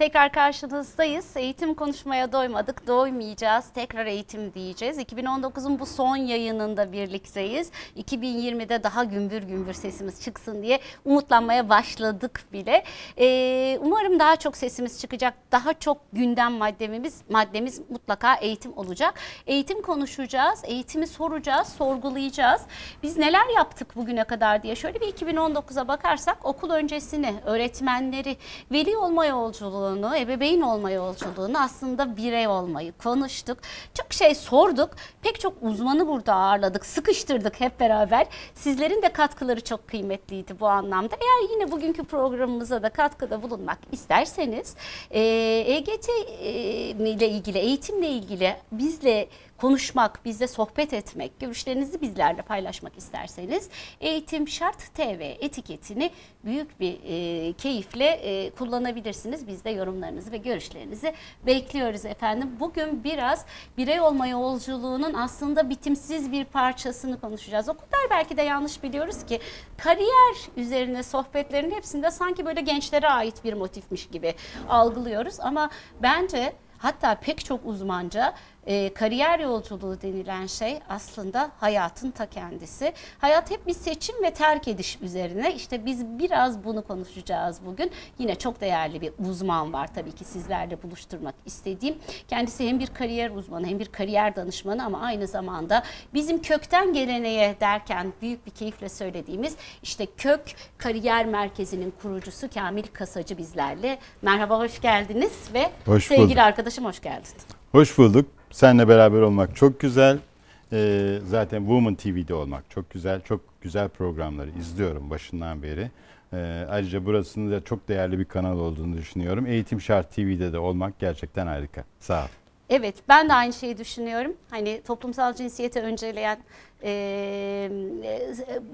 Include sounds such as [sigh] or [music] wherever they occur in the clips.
Tekrar karşınızdayız. Eğitim konuşmaya doymadık, doymayacağız. Tekrar eğitim diyeceğiz. 2019'un bu son yayınında birlikteyiz. 2020'de daha gümbür gümbür sesimiz çıksın diye umutlanmaya başladık bile. Ee, umarım daha çok sesimiz çıkacak. Daha çok gündem maddemiz, maddemiz mutlaka eğitim olacak. Eğitim konuşacağız, eğitimi soracağız, sorgulayacağız. Biz neler yaptık bugüne kadar diye şöyle bir 2019'a bakarsak okul öncesini, öğretmenleri, veli olma yolculuğu yolculuğunu, ebeveyn olma yolculuğunu aslında birey olmayı konuştuk. Çok şey sorduk. Pek çok uzmanı burada ağırladık, sıkıştırdık hep beraber. Sizlerin de katkıları çok kıymetliydi bu anlamda. Eğer yine bugünkü programımıza da katkıda bulunmak isterseniz EGT e ile ilgili, eğitimle ilgili bizle konuşmak, bizle sohbet etmek, görüşlerinizi bizlerle paylaşmak isterseniz Eğitim Şart TV etiketini büyük bir e, keyifle e, kullanabilirsiniz. Biz de yorumlarınızı ve görüşlerinizi bekliyoruz efendim. Bugün biraz birey olma yolculuğunun aslında bitimsiz bir parçasını konuşacağız. O kadar belki de yanlış biliyoruz ki kariyer üzerine sohbetlerin hepsinde sanki böyle gençlere ait bir motifmiş gibi algılıyoruz ama bence hatta pek çok uzmanca e, kariyer yolculuğu denilen şey aslında hayatın ta kendisi. Hayat hep bir seçim ve terk ediş üzerine. İşte biz biraz bunu konuşacağız bugün. Yine çok değerli bir uzman var tabii ki sizlerle buluşturmak istediğim. Kendisi hem bir kariyer uzmanı hem bir kariyer danışmanı ama aynı zamanda bizim kökten geleneğe derken büyük bir keyifle söylediğimiz işte kök kariyer merkezinin kurucusu Kamil Kasacı bizlerle. Merhaba hoş geldiniz ve hoş sevgili arkadaşım hoş geldin. Hoş bulduk. Seninle beraber olmak çok güzel. Ee, zaten Woman TV'de olmak çok güzel. Çok güzel programları izliyorum başından beri. Ee, ayrıca burasının da çok değerli bir kanal olduğunu düşünüyorum. Eğitim Şart TV'de de olmak gerçekten harika. Sağ ol. Evet ben de aynı şeyi düşünüyorum. Hani toplumsal cinsiyete önceleyen e,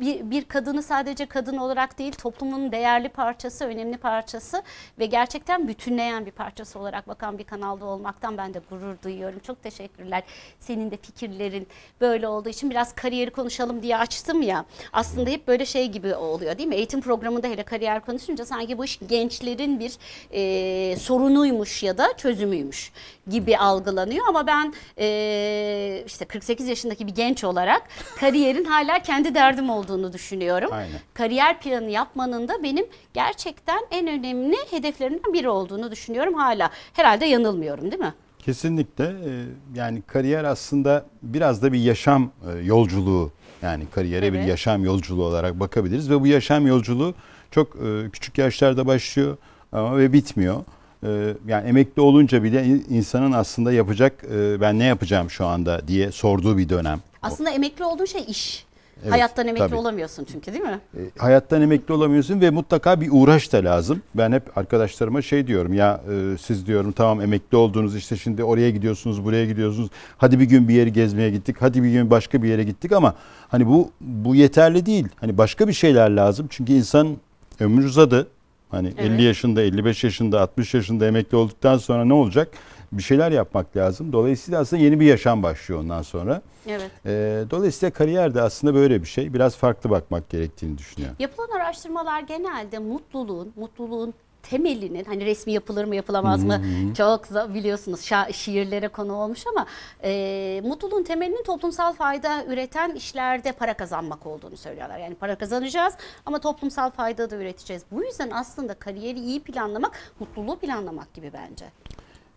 bir, bir kadını sadece kadın olarak değil toplumun değerli parçası, önemli parçası ve gerçekten bütünleyen bir parçası olarak bakan bir kanalda olmaktan ben de gurur duyuyorum. Çok teşekkürler. Senin de fikirlerin böyle olduğu için biraz kariyeri konuşalım diye açtım ya. Aslında hep böyle şey gibi oluyor değil mi? Eğitim programında hele kariyer konuşunca sanki bu iş gençlerin bir e, sorunuymuş ya da çözümüymüş gibi algılanıyor ama ben e, işte 48 yaşındaki bir genç olarak kariyerin hala kendi derdim olduğunu düşünüyorum. Aynen. Kariyer planı yapmanın da benim gerçekten en önemli hedeflerimden biri olduğunu düşünüyorum hala. Herhalde yanılmıyorum değil mi? Kesinlikle ee, yani kariyer aslında biraz da bir yaşam e, yolculuğu yani kariyere evet. bir yaşam yolculuğu olarak bakabiliriz ve bu yaşam yolculuğu çok e, küçük yaşlarda başlıyor ama ve bitmiyor. Ee, yani emekli olunca bile insanın aslında yapacak e, ben ne yapacağım şu anda diye sorduğu bir dönem. Aslında emekli olduğun şey iş. Evet, hayattan emekli tabii. olamıyorsun çünkü değil mi? E, hayattan emekli olamıyorsun ve mutlaka bir uğraş da lazım. Ben hep arkadaşlarıma şey diyorum ya e, siz diyorum tamam emekli oldunuz işte şimdi oraya gidiyorsunuz buraya gidiyorsunuz. Hadi bir gün bir yeri gezmeye gittik hadi bir gün başka bir yere gittik ama hani bu bu yeterli değil. Hani başka bir şeyler lazım çünkü insan ömür uzadı Hani evet. 50 yaşında, 55 yaşında, 60 yaşında emekli olduktan sonra ne olacak? Bir şeyler yapmak lazım. Dolayısıyla aslında yeni bir yaşam başlıyor ondan sonra. Evet. Ee, dolayısıyla kariyer de aslında böyle bir şey. Biraz farklı bakmak gerektiğini düşünüyorum. Yapılan araştırmalar genelde mutluluğun, mutluluğun temelinin hani resmi yapılır mı yapılamaz mı hmm. çok biliyorsunuz şiirlere konu olmuş ama e, mutluluğun temelinin toplumsal fayda üreten işlerde para kazanmak olduğunu söylüyorlar. Yani para kazanacağız ama toplumsal fayda da üreteceğiz. Bu yüzden aslında kariyeri iyi planlamak mutluluğu planlamak gibi bence.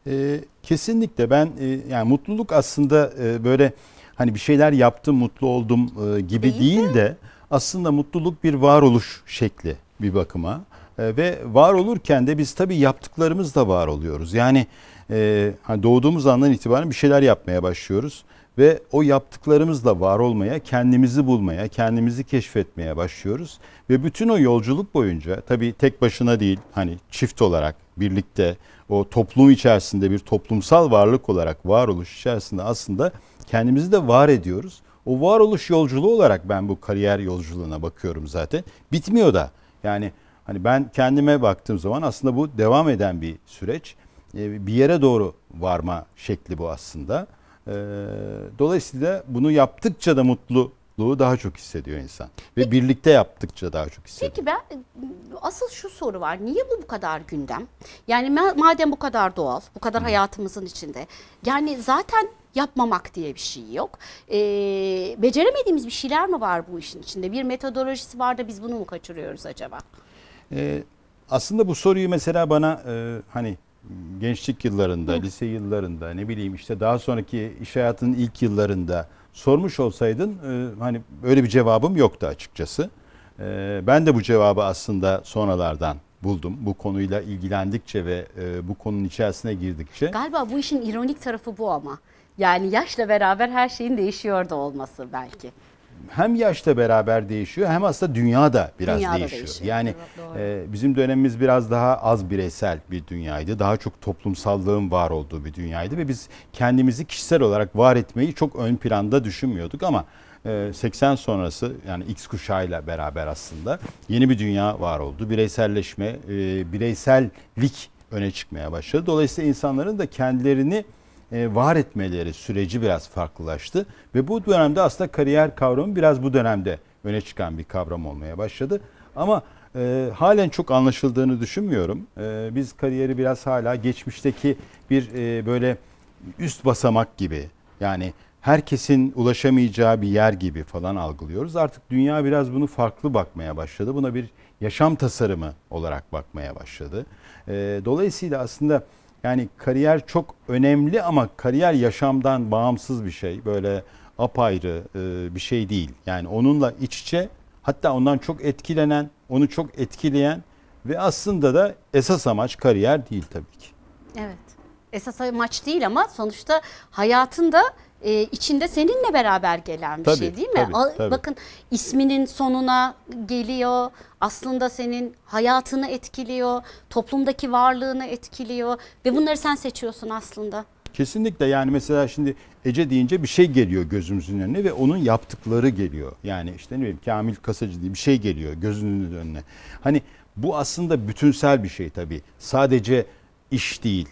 E, kesinlikle ben e, yani mutluluk aslında e, böyle hani bir şeyler yaptım mutlu oldum e, gibi değil, değil de aslında mutluluk bir varoluş şekli bir bakıma. E, ve var olurken de biz tabii yaptıklarımız da var oluyoruz. Yani e, hani doğduğumuz andan itibaren bir şeyler yapmaya başlıyoruz ve o yaptıklarımızla var olmaya, kendimizi bulmaya, kendimizi keşfetmeye başlıyoruz ve bütün o yolculuk boyunca tabii tek başına değil hani çift olarak birlikte o toplum içerisinde bir toplumsal varlık olarak varoluş içerisinde aslında kendimizi de var ediyoruz. O varoluş yolculuğu olarak ben bu kariyer yolculuğuna bakıyorum zaten. Bitmiyor da. Yani Hani ben kendime baktığım zaman aslında bu devam eden bir süreç. Ee, bir yere doğru varma şekli bu aslında. Ee, dolayısıyla bunu yaptıkça da mutluluğu daha çok hissediyor insan. Ve Peki, birlikte yaptıkça daha çok hissediyor. Peki ben asıl şu soru var. Niye bu bu kadar gündem? Yani madem bu kadar doğal, bu kadar hayatımızın içinde. Yani zaten yapmamak diye bir şey yok. E, beceremediğimiz bir şeyler mi var bu işin içinde? Bir metodolojisi var da biz bunu mu kaçırıyoruz acaba? E, aslında bu soruyu mesela bana e, hani gençlik yıllarında, Hı. lise yıllarında ne bileyim işte daha sonraki iş hayatının ilk yıllarında sormuş olsaydın e, hani öyle bir cevabım yoktu açıkçası. E, ben de bu cevabı aslında sonralardan buldum. Bu konuyla ilgilendikçe ve e, bu konunun içerisine girdikçe. Galiba bu işin ironik tarafı bu ama. Yani yaşla beraber her şeyin değişiyor da olması belki hem yaşta beraber değişiyor hem aslında dünya da biraz dünya değişiyor. Da değişiyor. Yani evet, e, bizim dönemimiz biraz daha az bireysel bir dünyaydı. Daha çok toplumsallığın var olduğu bir dünyaydı ve biz kendimizi kişisel olarak var etmeyi çok ön planda düşünmüyorduk ama 80 e, sonrası yani X kuşağıyla beraber aslında yeni bir dünya var oldu. Bireyselleşme, e, bireysellik öne çıkmaya başladı. Dolayısıyla insanların da kendilerini e, var etmeleri süreci biraz farklılaştı. Ve bu dönemde aslında kariyer kavramı biraz bu dönemde öne çıkan bir kavram olmaya başladı. Ama e, halen çok anlaşıldığını düşünmüyorum. E, biz kariyeri biraz hala geçmişteki bir e, böyle üst basamak gibi yani herkesin ulaşamayacağı bir yer gibi falan algılıyoruz. Artık dünya biraz bunu farklı bakmaya başladı. Buna bir yaşam tasarımı olarak bakmaya başladı. E, dolayısıyla aslında yani kariyer çok önemli ama kariyer yaşamdan bağımsız bir şey. Böyle apayrı e, bir şey değil. Yani onunla iç içe hatta ondan çok etkilenen, onu çok etkileyen ve aslında da esas amaç kariyer değil tabii ki. Evet. Esas amaç değil ama sonuçta hayatın da e, içinde seninle beraber gelen bir tabii, şey değil mi? Tabii, tabii. Bakın isminin sonuna geliyor. Aslında senin hayatını etkiliyor, toplumdaki varlığını etkiliyor ve bunları sen seçiyorsun aslında. Kesinlikle yani mesela şimdi Ece deyince bir şey geliyor gözümüzün önüne ve onun yaptıkları geliyor. Yani işte ne bileyim Kamil Kasacı diye bir şey geliyor gözünün önüne. Hani bu aslında bütünsel bir şey tabii. Sadece iş değil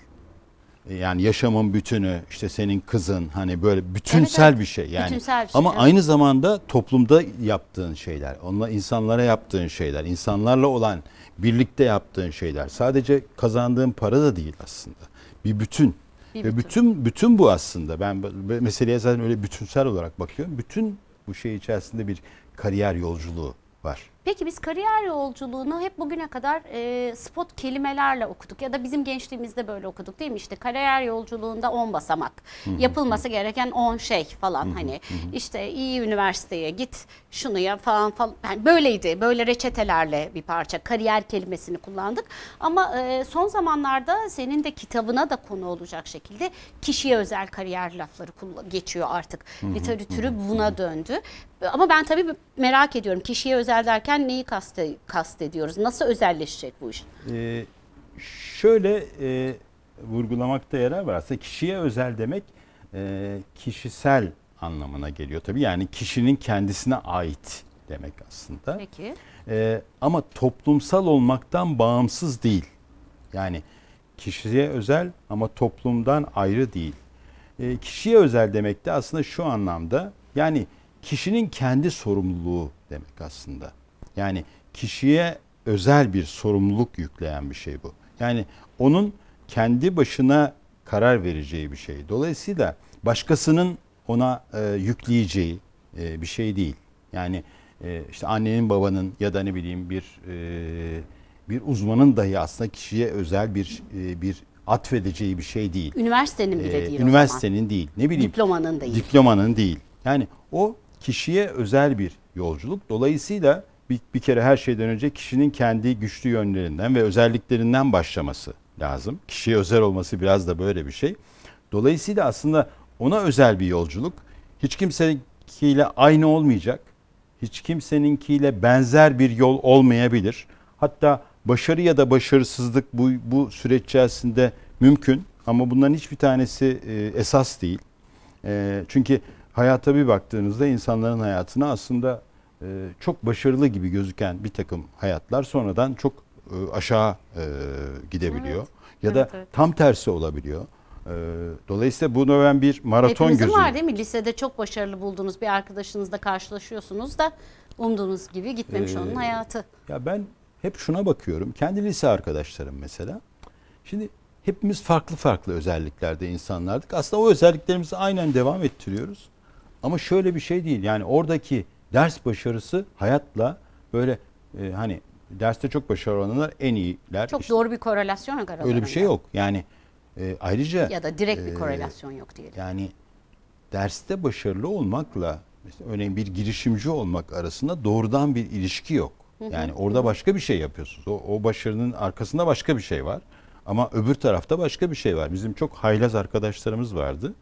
yani yaşamın bütünü işte senin kızın hani böyle bütünsel evet, evet. bir şey yani. Bütünsel bir şey, Ama evet. aynı zamanda toplumda yaptığın şeyler, onunla insanlara yaptığın şeyler, insanlarla olan birlikte yaptığın şeyler sadece kazandığın para da değil aslında. Bir bütün. Bir bütün. bütün bütün bu aslında. Ben meseleye zaten öyle bütünsel olarak bakıyorum. Bütün bu şey içerisinde bir kariyer yolculuğu var. Peki biz kariyer yolculuğunu hep bugüne kadar e, spot kelimelerle okuduk ya da bizim gençliğimizde böyle okuduk değil mi? İşte kariyer yolculuğunda 10 basamak, Hı -hı. yapılması gereken 10 şey falan Hı -hı. hani Hı -hı. işte iyi üniversiteye git şunu ya falan falan yani böyleydi. Böyle reçetelerle bir parça kariyer kelimesini kullandık. Ama e, son zamanlarda senin de kitabına da konu olacak şekilde kişiye özel kariyer lafları geçiyor artık. Hı -hı. Literatürü buna döndü. Ama ben tabii merak ediyorum kişiye özel derken derken neyi kast ediyoruz? Nasıl özelleşecek bu iş? Ee, şöyle e, vurgulamakta yarar var. Aslında kişiye özel demek e, kişisel anlamına geliyor tabii. Yani kişinin kendisine ait demek aslında. Peki. E, ama toplumsal olmaktan bağımsız değil. Yani kişiye özel ama toplumdan ayrı değil. E, kişiye özel demek de aslında şu anlamda yani kişinin kendi sorumluluğu demek aslında. Yani kişiye özel bir sorumluluk yükleyen bir şey bu. Yani onun kendi başına karar vereceği bir şey. Dolayısıyla başkasının ona e, yükleyeceği e, bir şey değil. Yani e, işte annenin babanın ya da ne bileyim bir e, bir uzmanın dahi aslında kişiye özel bir e, bir atfedeceği bir şey değil. Üniversitenin bile ee, değil. Üniversitenin değil. Ne bileyim. Diplomanın değil. Diplomanın değil. Yani o kişiye özel bir yolculuk. Dolayısıyla bir, bir kere her şeyden önce kişinin kendi güçlü yönlerinden ve özelliklerinden başlaması lazım. Kişiye özel olması biraz da böyle bir şey. Dolayısıyla aslında ona özel bir yolculuk. Hiç kimseninkiyle aynı olmayacak. Hiç kimseninkiyle benzer bir yol olmayabilir. Hatta başarı ya da başarısızlık bu, bu süreç içerisinde mümkün. Ama bunların hiçbir tanesi e, esas değil. E, çünkü hayata bir baktığınızda insanların hayatına aslında ee, çok başarılı gibi gözüken bir takım hayatlar sonradan çok e, aşağı e, gidebiliyor. Evet. Ya da evet, evet. tam tersi olabiliyor. Ee, dolayısıyla bunu ben bir maraton Hepimizin gözüyle... var değil mi? Lisede çok başarılı bulduğunuz bir arkadaşınızla karşılaşıyorsunuz da umduğunuz gibi gitmemiş ee, onun hayatı. Ya ben hep şuna bakıyorum. Kendi lise arkadaşlarım mesela. Şimdi hepimiz farklı farklı özelliklerde insanlardık. Aslında o özelliklerimizi aynen devam ettiriyoruz. Ama şöyle bir şey değil. Yani oradaki ders başarısı hayatla böyle e, hani derste çok başarılı olanlar en iyiler. Çok işte, doğru bir korelasyon yok aralarında. Öyle bir şey yok. Yani e, ayrıca ya da direkt bir e, korelasyon e, yok diyelim. Yani derste başarılı olmakla mesela örneğin bir girişimci olmak arasında doğrudan bir ilişki yok. Yani orada başka bir şey yapıyorsunuz. O, o başarının arkasında başka bir şey var. Ama öbür tarafta başka bir şey var. Bizim çok haylaz arkadaşlarımız vardı.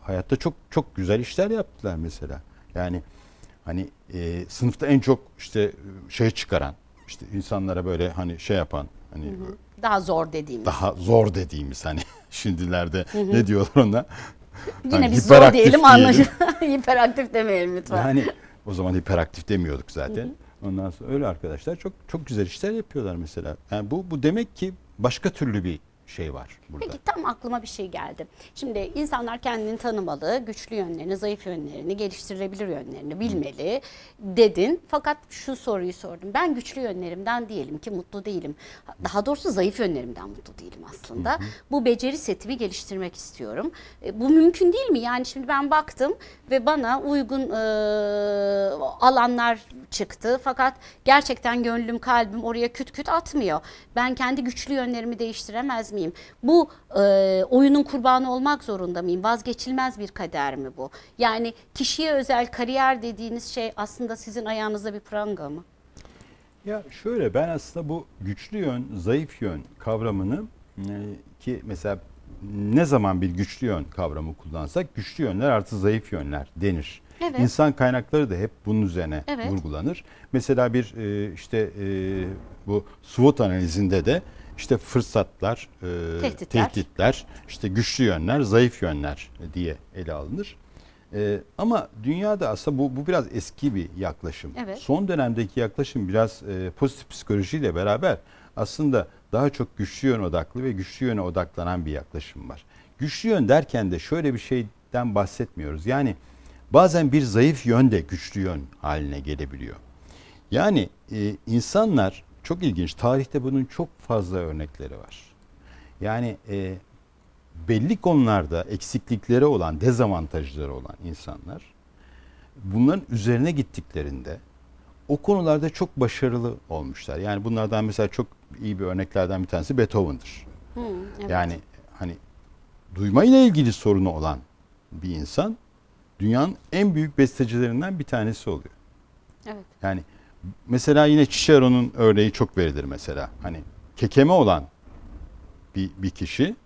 Hayatta çok çok güzel işler yaptılar mesela. Yani Hani e, sınıfta en çok işte e, şey çıkaran, işte insanlara böyle hani şey yapan, hani hı hı. daha zor dediğimiz. Daha zor dediğimiz hani [laughs] şimdilerde hı hı. ne diyorlar ona? Yine hani biz zor diyelim anlaşılır. [laughs] hiperaktif demeyelim lütfen. Yani o zaman hiperaktif demiyorduk zaten. Hı hı. Ondan sonra öyle arkadaşlar çok çok güzel işler yapıyorlar mesela. Yani bu bu demek ki başka türlü bir şey var burada. Peki tam aklıma bir şey geldi. Şimdi insanlar kendini tanımalı, güçlü yönlerini, zayıf yönlerini, geliştirebilir yönlerini bilmeli dedin. Fakat şu soruyu sordum. Ben güçlü yönlerimden diyelim ki mutlu değilim. Daha doğrusu zayıf yönlerimden mutlu değilim aslında. hı. Bu beceri setimi geliştirmek istiyorum. E, bu mümkün değil mi? Yani şimdi ben baktım ve bana uygun e, alanlar çıktı. Fakat gerçekten gönlüm, kalbim oraya küt küt atmıyor. Ben kendi güçlü yönlerimi değiştiremez miyim? mıyım? Bu e, oyunun kurbanı olmak zorunda mıyım? Vazgeçilmez bir kader mi bu? Yani kişiye özel kariyer dediğiniz şey aslında sizin ayağınızda bir pranga mı? Ya şöyle ben aslında bu güçlü yön, zayıf yön kavramını e, ki mesela ne zaman bir güçlü yön kavramı kullansak güçlü yönler artı zayıf yönler denir. Evet. İnsan kaynakları da hep bunun üzerine evet. vurgulanır. Mesela bir e, işte e, bu SWOT analizinde de işte fırsatlar, e, tehditler. tehditler, işte güçlü yönler, zayıf yönler diye ele alınır. E, ama dünyada aslında bu, bu biraz eski bir yaklaşım. Evet. Son dönemdeki yaklaşım biraz e, pozitif psikolojiyle beraber aslında daha çok güçlü yön odaklı ve güçlü yöne odaklanan bir yaklaşım var. Güçlü yön derken de şöyle bir şeyden bahsetmiyoruz. Yani bazen bir zayıf yön de güçlü yön haline gelebiliyor. Yani e, insanlar çok ilginç. Tarihte bunun çok fazla örnekleri var. Yani e, belli konularda eksiklikleri olan, dezavantajları olan insanlar bunların üzerine gittiklerinde o konularda çok başarılı olmuşlar. Yani bunlardan mesela çok iyi bir örneklerden bir tanesi Beethoven'dır. Hı, evet. Yani hani duymayla ilgili sorunu olan bir insan dünyanın en büyük bestecilerinden bir tanesi oluyor. Evet. Yani Mesela yine Cicero'nun örneği çok verilir mesela. Hani kekeme olan bir, bir kişi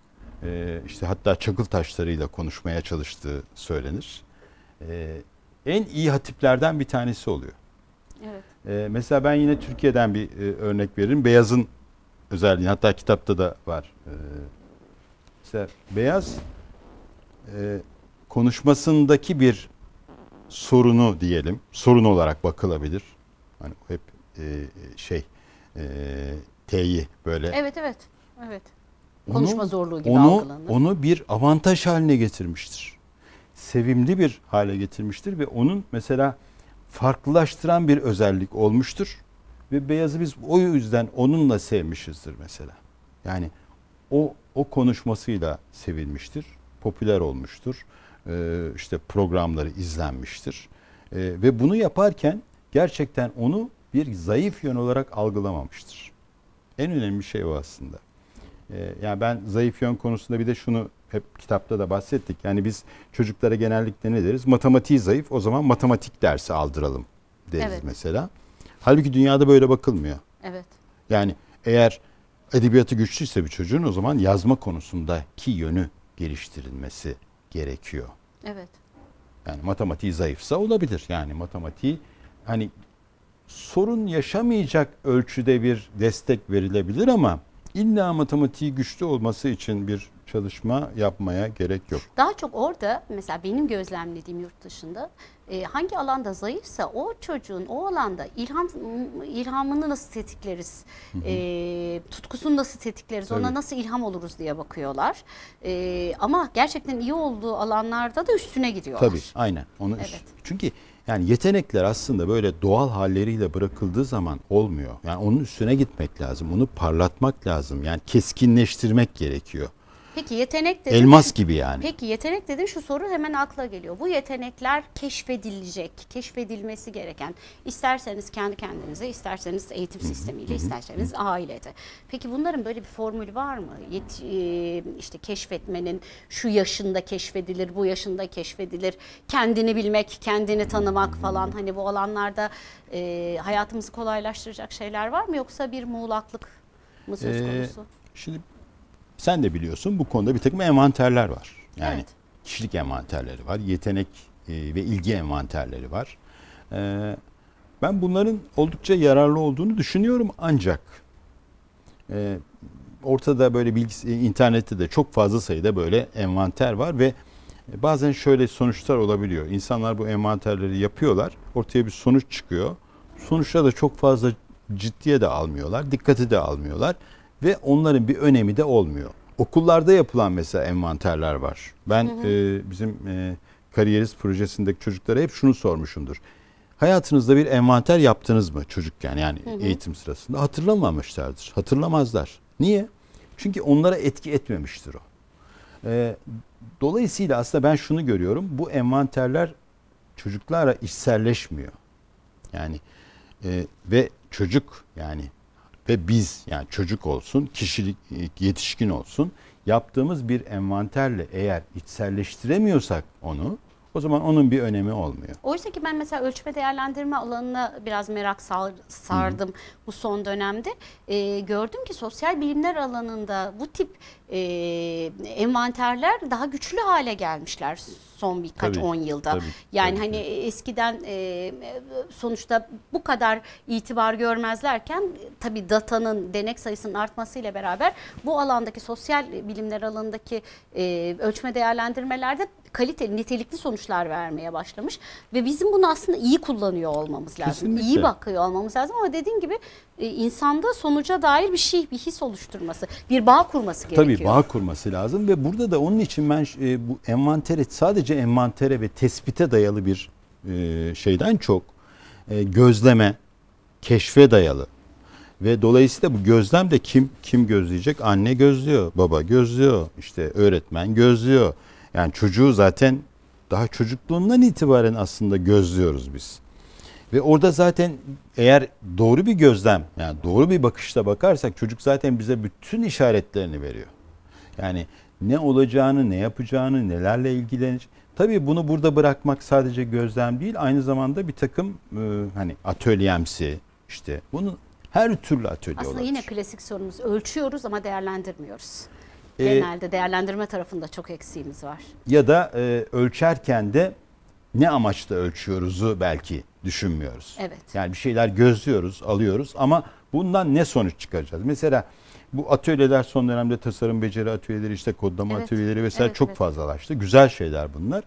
e, işte hatta çakıl taşlarıyla konuşmaya çalıştığı söylenir. E, en iyi hatiplerden bir tanesi oluyor. Evet. E, mesela ben yine Türkiye'den bir e, örnek veririm. Beyaz'ın özelliği, hatta kitapta da var. E, mesela Beyaz e, konuşmasındaki bir sorunu diyelim, sorun olarak bakılabilir Hani hep e, şey e, T'yi böyle. Evet evet. Evet. Onu, Konuşma zorluğu gibi onu, algılanır. Onu bir avantaj haline getirmiştir. Sevimli bir hale getirmiştir ve onun mesela farklılaştıran bir özellik olmuştur. Ve beyazı biz o yüzden onunla sevmişizdir mesela. Yani o o konuşmasıyla sevilmiştir, popüler olmuştur, ee, işte programları izlenmiştir. Ee, ve bunu yaparken gerçekten onu bir zayıf yön olarak algılamamıştır. En önemli şey o aslında. Ee, yani ben zayıf yön konusunda bir de şunu hep kitapta da bahsettik. Yani biz çocuklara genellikle ne deriz? Matematiği zayıf o zaman matematik dersi aldıralım deriz evet. mesela. Halbuki dünyada böyle bakılmıyor. Evet. Yani eğer edebiyatı güçlüyse bir çocuğun o zaman yazma konusundaki yönü geliştirilmesi gerekiyor. Evet. Yani matematiği zayıfsa olabilir. Yani matematiği hani sorun yaşamayacak ölçüde bir destek verilebilir ama illa matematiği güçlü olması için bir çalışma yapmaya gerek yok. Daha çok orada mesela benim gözlemlediğim yurt dışında e, hangi alanda zayıfsa o çocuğun o alanda ilham ilhamını nasıl tetikleriz, E, tutkusunu nasıl tetikleriz, Tabii. ona nasıl ilham oluruz diye bakıyorlar. E, ama gerçekten iyi olduğu alanlarda da üstüne gidiyorlar. Tabii aynen. Onu evet. üst, çünkü yani yetenekler aslında böyle doğal halleriyle bırakıldığı zaman olmuyor. Yani onun üstüne gitmek lazım, onu parlatmak lazım. Yani keskinleştirmek gerekiyor. Peki yetenek dedim, Elmas gibi yani. Peki yetenek dedim, şu soru hemen akla geliyor. Bu yetenekler keşfedilecek, keşfedilmesi gereken. İsterseniz kendi kendinize, isterseniz eğitim sistemiyle, isterseniz ailede. Peki bunların böyle bir formül var mı? Yet, e, işte keşfetmenin şu yaşında keşfedilir, bu yaşında keşfedilir. Kendini bilmek, kendini tanımak falan hani bu alanlarda e, hayatımızı kolaylaştıracak şeyler var mı? Yoksa bir muğlaklık mı söz ee, konusu? Ee, şimdi sen de biliyorsun bu konuda bir takım envanterler var. Yani evet. kişilik envanterleri var, yetenek e, ve ilgi envanterleri var. E, ben bunların oldukça yararlı olduğunu düşünüyorum ancak e, ortada böyle bilgi internette de çok fazla sayıda böyle envanter var ve bazen şöyle sonuçlar olabiliyor. İnsanlar bu envanterleri yapıyorlar. Ortaya bir sonuç çıkıyor. Sonuçta da çok fazla ciddiye de almıyorlar, dikkati de almıyorlar ve onların bir önemi de olmuyor. Okullarda yapılan mesela envanterler var. Ben hı hı. E, bizim e, kariyeriz projesindeki çocuklara hep şunu sormuşumdur. Hayatınızda bir envanter yaptınız mı çocukken yani hı hı. eğitim sırasında? Hatırlamamışlardır. Hatırlamazlar. Niye? Çünkü onlara etki etmemiştir o. E, dolayısıyla aslında ben şunu görüyorum. Bu envanterler çocuklara işselleşmiyor. Yani e, ve çocuk yani ve biz yani çocuk olsun, kişilik e, yetişkin olsun yaptığımız bir envanterle eğer içselleştiremiyorsak onu o zaman onun bir önemi olmuyor. Oysa ki ben mesela ölçme değerlendirme alanına biraz merak sar, sardım Hı-hı. bu son dönemde. Ee, gördüm ki sosyal bilimler alanında bu tip e, envanterler daha güçlü hale gelmişler son birkaç tabii, on yılda. Tabii, yani tabii, hani eskiden e, sonuçta bu kadar itibar görmezlerken tabi datanın denek sayısının artmasıyla beraber bu alandaki sosyal bilimler alanındaki e, ölçme değerlendirmelerde kaliteli, nitelikli sonuçlar vermeye başlamış ve bizim bunu aslında iyi kullanıyor olmamız lazım. Kesinlikle. İyi bakıyor olmamız lazım ama dediğin gibi e, insanda sonuca dair bir şey, bir his oluşturması, bir bağ kurması gerekiyor. Tabii bağ kurması lazım ve burada da onun için ben e, bu envantere sadece envantere ve tespite dayalı bir e, şeyden çok e, gözleme, keşfe dayalı ve dolayısıyla bu gözlem de kim kim gözleyecek? Anne gözlüyor, baba gözlüyor, işte öğretmen gözlüyor. Yani çocuğu zaten daha çocukluğundan itibaren aslında gözlüyoruz biz. Ve orada zaten eğer doğru bir gözlem, yani doğru bir bakışla bakarsak çocuk zaten bize bütün işaretlerini veriyor. Yani ne olacağını, ne yapacağını, nelerle ilgilenecek. Tabii bunu burada bırakmak sadece gözlem değil, aynı zamanda bir takım e, hani atölyemsi işte bunu her türlü atölye Aslında olabilir. yine klasik sorumuz ölçüyoruz ama değerlendirmiyoruz. E, Genelde değerlendirme tarafında çok eksiğimiz var. Ya da e, ölçerken de ne amaçla ölçüyoruzu belki düşünmüyoruz. Evet. Yani bir şeyler gözlüyoruz, alıyoruz ama bundan ne sonuç çıkaracağız? Mesela bu atölyeler son dönemde tasarım beceri atölyeleri işte kodlama evet. atölyeleri vesaire evet, çok evet. fazlalaştı. Güzel şeyler bunlar.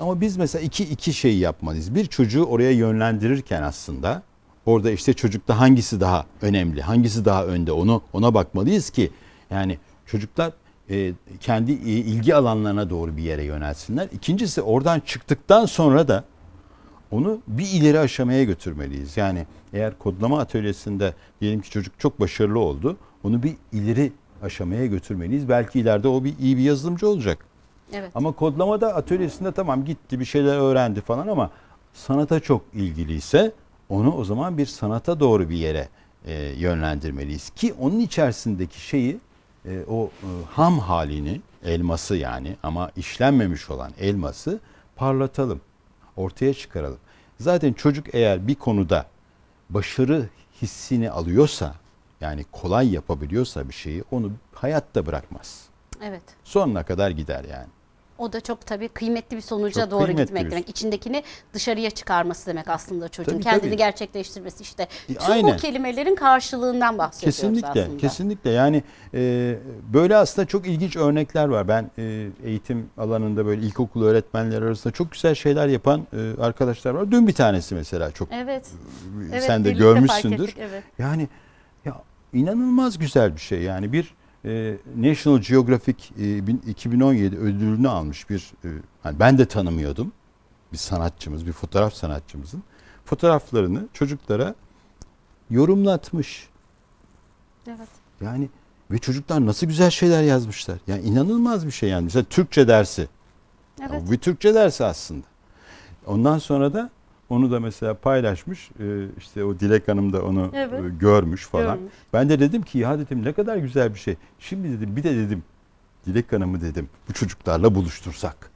Ama biz mesela iki iki şeyi yapmalıyız. Bir çocuğu oraya yönlendirirken aslında orada işte çocukta hangisi daha önemli, hangisi daha önde onu ona bakmalıyız ki yani çocuklar e, kendi ilgi alanlarına doğru bir yere yönelsinler. İkincisi oradan çıktıktan sonra da onu bir ileri aşamaya götürmeliyiz. Yani eğer kodlama atölyesinde diyelim ki çocuk çok başarılı oldu. Onu bir ileri aşamaya götürmeliyiz. Belki ileride o bir iyi bir yazılımcı olacak. Evet. Ama kodlama da atölyesinde tamam gitti bir şeyler öğrendi falan ama sanata çok ilgiliyse onu o zaman bir sanata doğru bir yere e, yönlendirmeliyiz. Ki onun içerisindeki şeyi e, o e, ham halini elması yani ama işlenmemiş olan elması parlatalım ortaya çıkaralım. Zaten çocuk eğer bir konuda başarı hissini alıyorsa yani kolay yapabiliyorsa bir şeyi onu hayatta bırakmaz. Evet. Sonuna kadar gider yani. O da çok tabii kıymetli bir sonuca çok doğru gitmek demek. İçindekini dışarıya çıkarması demek aslında çocuğun. Tabii, Kendini tabii. gerçekleştirmesi işte. E, tüm aynen. bu kelimelerin karşılığından bahsediyoruz kesinlikle, aslında. Kesinlikle kesinlikle. yani e, böyle aslında çok ilginç örnekler var. Ben e, eğitim alanında böyle ilkokul öğretmenleri arasında çok güzel şeyler yapan e, arkadaşlar var. Dün bir tanesi mesela çok evet. E, sen evet, de görmüşsündür. Ettik, evet. Yani ya inanılmaz güzel bir şey yani bir ee, National Geographic 2017 e, ödülünü almış bir e, hani ben de tanımıyordum bir sanatçımız bir fotoğraf sanatçımızın fotoğraflarını çocuklara yorumlatmış. Evet. Yani ve çocuklar nasıl güzel şeyler yazmışlar. Yani inanılmaz bir şey yani. Mesela Türkçe dersi. Evet. Yani bir Türkçe dersi aslında. Ondan sonra da onu da mesela paylaşmış. Ee, işte o Dilek Hanım da onu evet. e, görmüş falan. Görmüş. Ben de dedim ki ya dedim ne kadar güzel bir şey. Şimdi dedim bir de dedim Dilek Hanım'ı dedim bu çocuklarla buluştursak.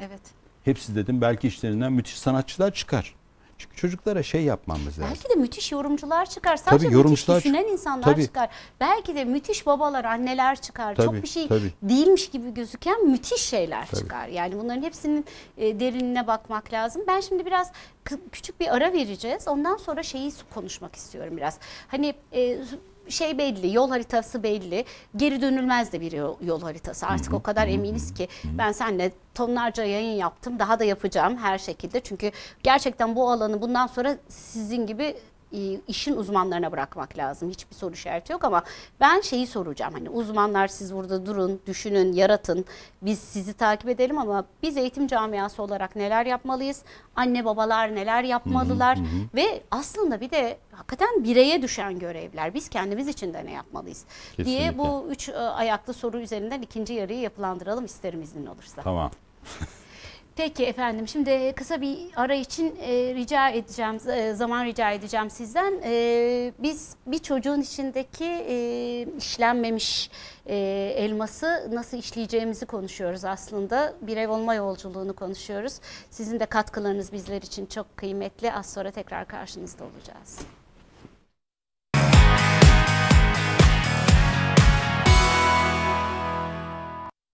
Evet. Hepsi dedim belki işlerinden müthiş sanatçılar çıkar. Çünkü çocuklara şey yapmamız lazım. Belki de müthiş yorumcular çıkar. Sadece tabii, yorumcular müthiş düşünen insanlar tabii. çıkar. Belki de müthiş babalar, anneler çıkar. Tabii, Çok bir şey tabii. değilmiş gibi gözüken müthiş şeyler tabii. çıkar. Yani bunların hepsinin e, derinine bakmak lazım. Ben şimdi biraz küçük bir ara vereceğiz. Ondan sonra şeyi konuşmak istiyorum biraz. Hani e, şey belli, yol haritası belli. Geri dönülmez de bir yol, yol haritası. Artık o kadar eminiz ki ben seninle tonlarca yayın yaptım. Daha da yapacağım her şekilde. Çünkü gerçekten bu alanı bundan sonra sizin gibi e, işin uzmanlarına bırakmak lazım. Hiçbir soru işareti yok ama ben şeyi soracağım. Hani uzmanlar siz burada durun, düşünün, yaratın. Biz sizi takip edelim ama biz eğitim camiası olarak neler yapmalıyız? Anne babalar neler yapmalılar? Hı hı Ve aslında bir de hakikaten bireye düşen görevler. Biz kendimiz için de ne yapmalıyız? Kesinlikle. diye bu üç e, ayaklı soru üzerinden ikinci yarıyı yapılandıralım isterim iznin olursa. Tamam. Peki efendim şimdi e, kısa bir ara için e, rica edeceğim e, zaman rica edeceğim sizden. E, biz bir çocuğun içindeki e, işlenmemiş e, elması nasıl işleyeceğimizi konuşuyoruz aslında. Bir ev olma yolculuğunu konuşuyoruz. Sizin de katkılarınız bizler için çok kıymetli. Az sonra tekrar karşınızda olacağız.